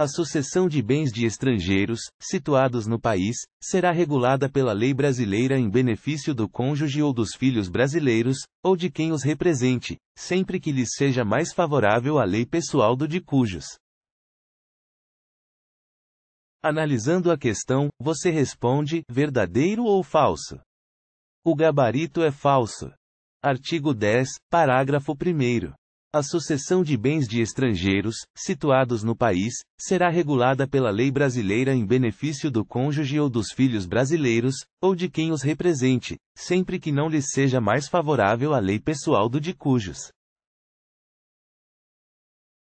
A sucessão de bens de estrangeiros, situados no país, será regulada pela lei brasileira em benefício do cônjuge ou dos filhos brasileiros, ou de quem os represente, sempre que lhes seja mais favorável a lei pessoal do de cujos. Analisando a questão, você responde: verdadeiro ou falso? O gabarito é falso. Artigo 10, parágrafo 1. A sucessão de bens de estrangeiros, situados no país, será regulada pela lei brasileira em benefício do cônjuge ou dos filhos brasileiros, ou de quem os represente, sempre que não lhes seja mais favorável a lei pessoal do de cujos.